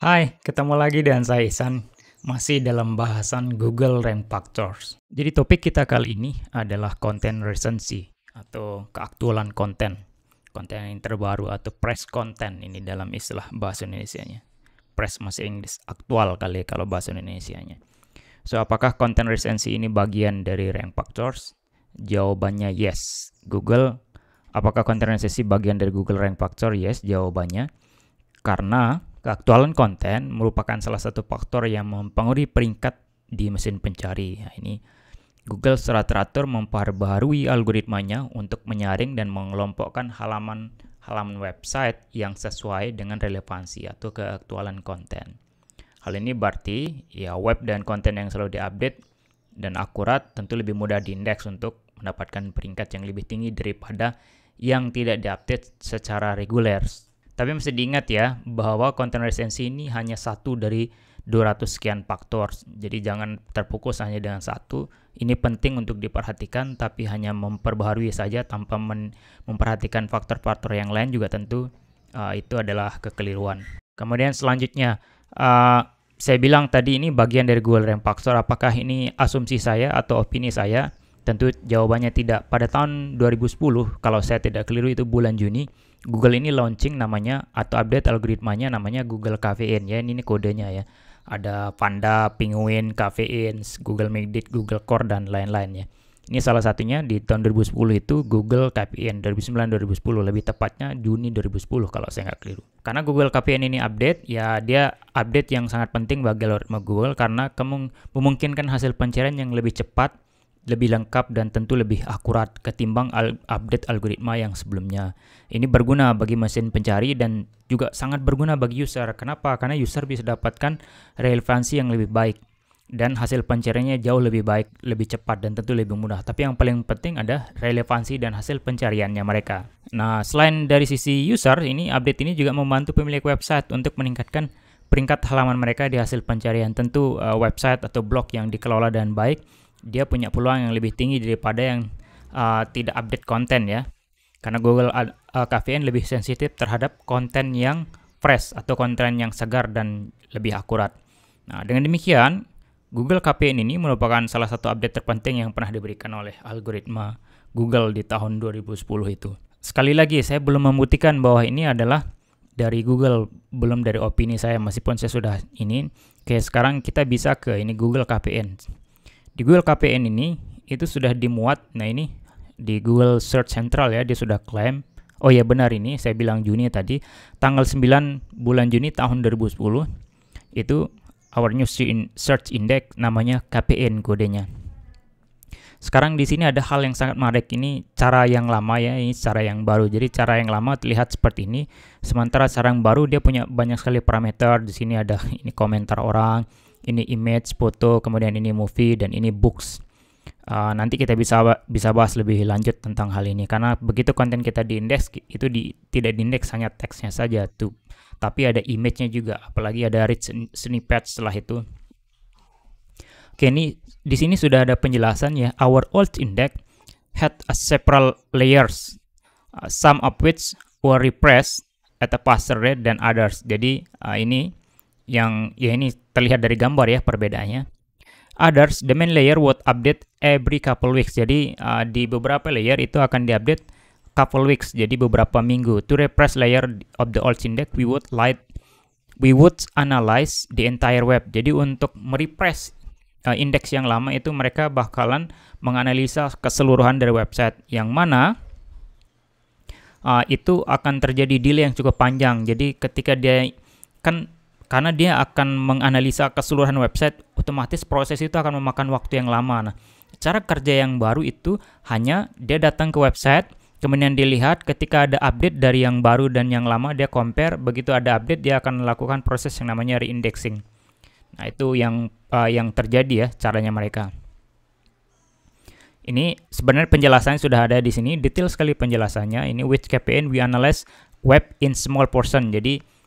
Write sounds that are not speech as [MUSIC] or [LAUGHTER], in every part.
Hai, ketemu lagi dengan saya Ihsan, masih dalam bahasan Google Rank Factors. Jadi topik kita kali ini adalah konten recency atau keaktualan konten. Konten yang terbaru atau press content ini dalam istilah bahasa Indonesia-nya Press masih Inggris aktual kali ya kalau bahasa Indonesianya. So, apakah konten recency ini bagian dari Rank Factors? Jawabannya yes. Google, apakah konten recency bagian dari Google Rank Factor? Yes, jawabannya. Karena Keaktualan konten merupakan salah satu faktor yang mempengaruhi peringkat di mesin pencari. Nah, ini Google secara teratur memperbaharui algoritmanya untuk menyaring dan mengelompokkan halaman halaman website yang sesuai dengan relevansi atau keaktualan konten. Hal ini berarti ya web dan konten yang selalu diupdate dan akurat tentu lebih mudah diindeks untuk mendapatkan peringkat yang lebih tinggi daripada yang tidak diupdate secara reguler tapi mesti diingat ya bahwa konten resensi ini hanya satu dari 200 sekian faktor. Jadi jangan terfokus hanya dengan satu. Ini penting untuk diperhatikan tapi hanya memperbaharui saja tanpa memperhatikan faktor-faktor yang lain juga tentu uh, itu adalah kekeliruan. Kemudian selanjutnya uh, saya bilang tadi ini bagian dari Google Rank Factor. Apakah ini asumsi saya atau opini saya? Tentu jawabannya tidak. Pada tahun 2010, kalau saya tidak keliru itu bulan Juni, Google ini launching namanya atau update algoritmanya namanya Google Caffeine ya ini, ini kodenya ya ada Panda, Penguin, Caffeine, Google Meet, Google Core dan lain-lain ya. Ini salah satunya di tahun 2010 itu Google KPN 2009-2010 lebih tepatnya Juni 2010 kalau saya nggak keliru. Karena Google KPN ini update ya dia update yang sangat penting bagi algoritma Google karena memungkinkan hasil pencarian yang lebih cepat lebih lengkap dan tentu lebih akurat ketimbang al update algoritma yang sebelumnya. Ini berguna bagi mesin pencari dan juga sangat berguna bagi user. Kenapa? Karena user bisa dapatkan relevansi yang lebih baik dan hasil pencariannya jauh lebih baik, lebih cepat dan tentu lebih mudah. Tapi yang paling penting ada relevansi dan hasil pencariannya mereka. Nah, selain dari sisi user, ini update ini juga membantu pemilik website untuk meningkatkan peringkat halaman mereka di hasil pencarian. Tentu eh, website atau blog yang dikelola dan baik dia punya peluang yang lebih tinggi daripada yang uh, tidak update konten ya. Karena Google ad, uh, lebih sensitif terhadap konten yang fresh atau konten yang segar dan lebih akurat. Nah, dengan demikian, Google KPN ini merupakan salah satu update terpenting yang pernah diberikan oleh algoritma Google di tahun 2010 itu. Sekali lagi, saya belum membuktikan bahwa ini adalah dari Google, belum dari opini saya, meskipun saya sudah ini. Oke, sekarang kita bisa ke ini Google KPN. Di Google KPN ini itu sudah dimuat. Nah, ini di Google Search Central ya, dia sudah klaim. Oh ya benar ini, saya bilang Juni tadi, tanggal 9 bulan Juni tahun 2010 itu Our News Search Index namanya KPN kodenya. Sekarang di sini ada hal yang sangat menarik ini cara yang lama ya, ini cara yang baru. Jadi cara yang lama terlihat seperti ini, sementara cara yang baru dia punya banyak sekali parameter. Di sini ada ini komentar orang, ini image, foto, kemudian ini movie dan ini books. Uh, nanti kita bisa bisa bahas lebih lanjut tentang hal ini karena begitu konten kita diindeks itu di, tidak diindeks hanya teksnya saja tuh, tapi ada image-nya juga, apalagi ada rich snippet setelah itu. Oke, ini di sini sudah ada penjelasan ya. Our old index had a several layers, ah, some of which were repressed at a faster rate than others. Jadi uh, ini yang ya ini terlihat dari gambar ya perbedaannya. Others, the main layer would update every couple weeks. Jadi uh, di beberapa layer itu akan diupdate couple weeks, jadi beberapa minggu. To refresh layer of the old index, we would light, we would analyze the entire web. Jadi untuk merefresh uh, indeks yang lama itu mereka bakalan menganalisa keseluruhan dari website yang mana uh, itu akan terjadi delay yang cukup panjang. Jadi ketika dia kan karena dia akan menganalisa keseluruhan website, otomatis proses itu akan memakan waktu yang lama. Nah, cara kerja yang baru itu hanya dia datang ke website, kemudian dilihat ketika ada update dari yang baru dan yang lama dia compare, begitu ada update dia akan melakukan proses yang namanya reindexing. Nah, itu yang uh, yang terjadi ya caranya mereka. Ini sebenarnya penjelasannya sudah ada di sini, detail sekali penjelasannya. Ini with KPN we analyze web in small portion. Jadi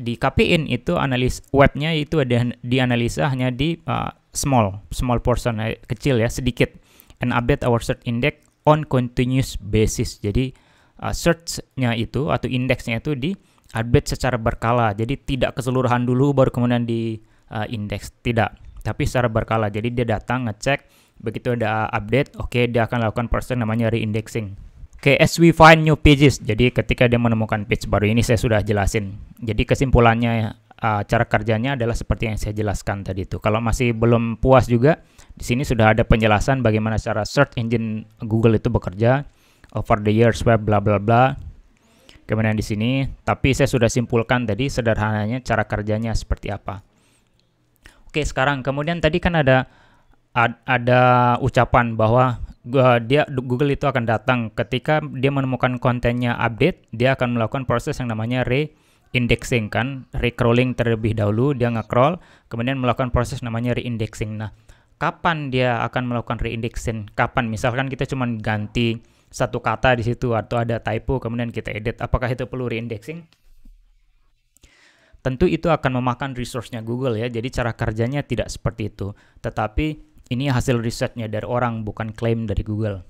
di KPIN itu analis webnya itu ada dianalisa hanya di uh, small small portion eh, kecil ya sedikit and update our search index on continuous basis jadi uh, searchnya itu atau indeksnya itu di update secara berkala jadi tidak keseluruhan dulu baru kemudian di uh, indeks tidak tapi secara berkala jadi dia datang ngecek begitu ada update oke okay, dia akan lakukan proses namanya reindexing Oke, okay, as we find new pages. Jadi ketika dia menemukan page baru ini saya sudah jelasin. Jadi kesimpulannya uh, cara kerjanya adalah seperti yang saya jelaskan tadi itu. Kalau masih belum puas juga, di sini sudah ada penjelasan bagaimana cara search engine Google itu bekerja over the years web bla bla bla. Kemudian di sini, tapi saya sudah simpulkan tadi sederhananya cara kerjanya seperti apa. Oke, sekarang kemudian tadi kan ada ada ucapan bahwa uh, dia Google itu akan datang ketika dia menemukan kontennya update, dia akan melakukan proses yang namanya re indexing kan, recrawling terlebih dahulu dia nge kemudian melakukan proses namanya reindexing. Nah, kapan dia akan melakukan reindexing? Kapan? Misalkan kita cuma ganti satu kata di situ atau ada typo kemudian kita edit, apakah itu perlu reindexing? Tentu itu akan memakan resource-nya Google ya. Jadi cara kerjanya tidak seperti itu. Tetapi ini hasil risetnya dari orang, bukan klaim dari Google.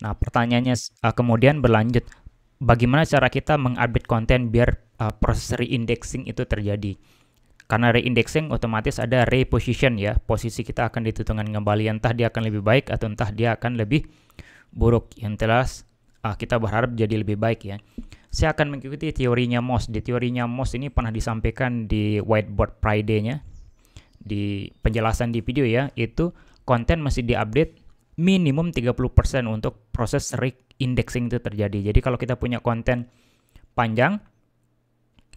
Nah, pertanyaannya uh, kemudian berlanjut, bagaimana cara kita mengupdate konten biar uh, proses reindexing itu terjadi? Karena reindexing otomatis ada reposition ya, posisi kita akan ditentukan kembali, entah dia akan lebih baik atau entah dia akan lebih buruk. Yang jelas uh, kita berharap jadi lebih baik ya. Saya akan mengikuti teorinya Moss. Di teorinya Moss ini pernah disampaikan di Whiteboard Friday-nya di penjelasan di video ya, itu konten masih diupdate minimum 30% untuk proses rig indexing itu terjadi. Jadi kalau kita punya konten panjang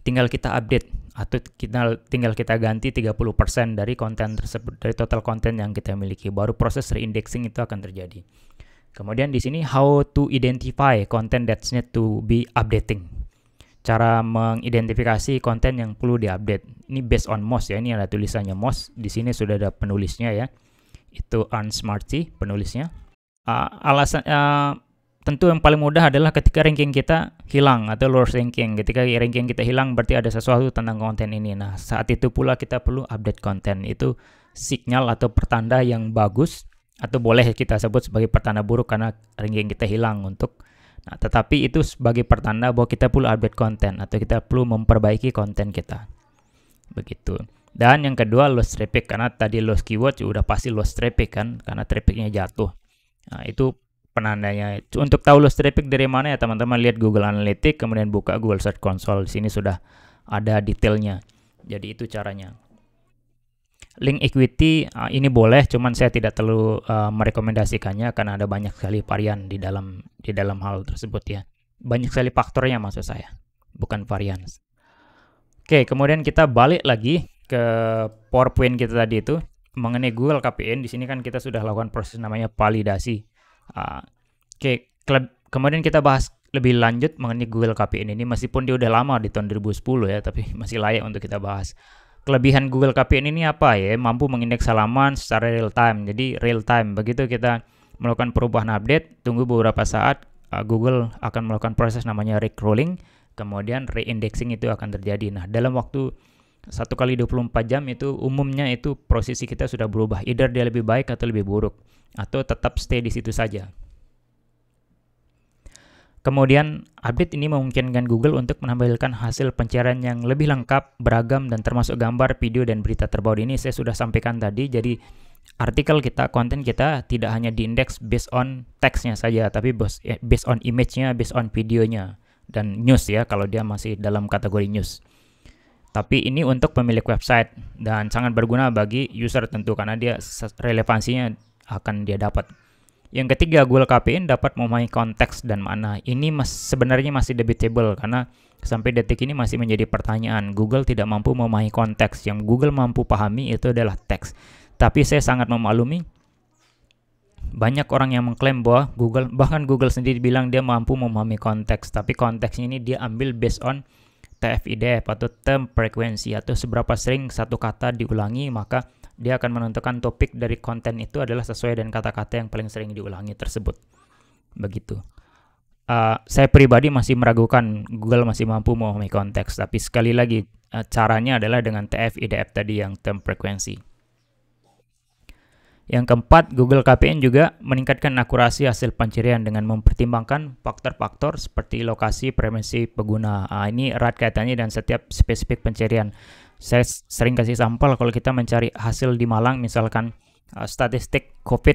tinggal kita update atau kita tinggal kita ganti 30% dari konten tersebut dari total konten yang kita miliki baru proses reindexing itu akan terjadi. Kemudian di sini how to identify content that's need to be updating cara mengidentifikasi konten yang perlu diupdate. Ini based on MOS ya, ini ada tulisannya MOS. Di sini sudah ada penulisnya ya. Itu Arn Smarty penulisnya. Uh, alasan uh, tentu yang paling mudah adalah ketika ranking kita hilang atau lower ranking. Ketika ranking kita hilang berarti ada sesuatu tentang konten ini. Nah, saat itu pula kita perlu update konten. Itu signal atau pertanda yang bagus atau boleh kita sebut sebagai pertanda buruk karena ranking kita hilang untuk Nah, tetapi itu sebagai pertanda bahwa kita perlu update konten atau kita perlu memperbaiki konten kita. Begitu. Dan yang kedua lost traffic karena tadi lost keyword sudah pasti lost traffic kan karena trafficnya jatuh. Nah, itu penandanya. Untuk tahu lost traffic dari mana ya teman-teman lihat Google Analytics kemudian buka Google Search Console. Di sini sudah ada detailnya. Jadi itu caranya. Link equity uh, ini boleh, cuman saya tidak terlalu uh, merekomendasikannya karena ada banyak sekali varian di dalam di dalam hal tersebut ya. Banyak sekali faktornya maksud saya, bukan varian. Oke, kemudian kita balik lagi ke PowerPoint kita tadi itu mengenai Google KPN. Di sini kan kita sudah lakukan proses namanya validasi. Uh, Oke, kemudian kita bahas lebih lanjut mengenai Google KPN ini meskipun dia udah lama di tahun 2010 ya, tapi [LAUGHS] masih layak untuk kita bahas kelebihan Google KPN ini apa ya? Mampu mengindeks halaman secara real time. Jadi real time. Begitu kita melakukan perubahan update, tunggu beberapa saat uh, Google akan melakukan proses namanya recrawling, kemudian reindexing itu akan terjadi. Nah, dalam waktu satu kali 24 jam itu umumnya itu posisi kita sudah berubah, either dia lebih baik atau lebih buruk atau tetap stay di situ saja. Kemudian, update ini memungkinkan Google untuk menampilkan hasil pencarian yang lebih lengkap, beragam, dan termasuk gambar, video, dan berita terbaru ini saya sudah sampaikan tadi. Jadi, artikel kita, konten kita tidak hanya diindeks based on teksnya saja, tapi eh, based on image-nya, based on videonya, dan news ya kalau dia masih dalam kategori news. Tapi ini untuk pemilik website dan sangat berguna bagi user tentu karena dia relevansinya akan dia dapat. Yang ketiga, Google KPN dapat memahami konteks dan mana Ini mas, sebenarnya masih debatable karena sampai detik ini masih menjadi pertanyaan. Google tidak mampu memahami konteks. Yang Google mampu pahami itu adalah teks. Tapi saya sangat memaklumi banyak orang yang mengklaim bahwa Google bahkan Google sendiri bilang dia mampu memahami konteks, tapi konteksnya ini dia ambil based on TFIDF atau term frequency atau seberapa sering satu kata diulangi maka dia akan menentukan topik dari konten itu adalah sesuai dengan kata-kata yang paling sering diulangi tersebut. Begitu. Uh, saya pribadi masih meragukan Google masih mampu memahami konteks, tapi sekali lagi uh, caranya adalah dengan TF IDF tadi yang term frekuensi. Yang keempat, Google KPN juga meningkatkan akurasi hasil pencarian dengan mempertimbangkan faktor-faktor seperti lokasi, premisi, pengguna. Nah, ini erat kaitannya dan setiap spesifik pencarian saya sering kasih sampel kalau kita mencari hasil di Malang misalkan uh, statistik COVID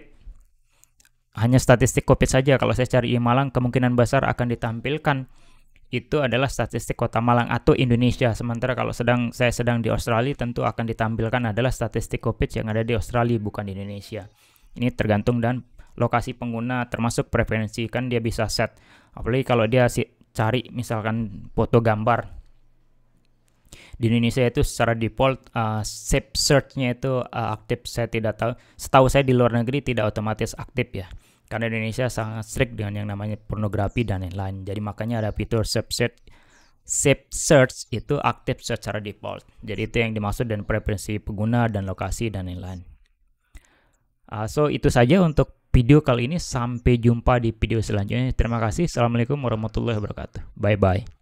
hanya statistik COVID saja kalau saya cari di Malang kemungkinan besar akan ditampilkan itu adalah statistik kota Malang atau Indonesia sementara kalau sedang saya sedang di Australia tentu akan ditampilkan adalah statistik COVID yang ada di Australia bukan di Indonesia ini tergantung dan lokasi pengguna termasuk preferensi kan dia bisa set apalagi kalau dia si, cari misalkan foto gambar di Indonesia itu secara default uh, safe search-nya itu uh, aktif saya tidak tahu setahu saya di luar negeri tidak otomatis aktif ya karena Indonesia sangat strict dengan yang namanya pornografi dan lain-lain jadi makanya ada fitur safe search safe search itu aktif secara default jadi itu yang dimaksud dan preferensi pengguna dan lokasi dan lain-lain uh, so itu saja untuk video kali ini sampai jumpa di video selanjutnya terima kasih assalamualaikum warahmatullahi wabarakatuh bye bye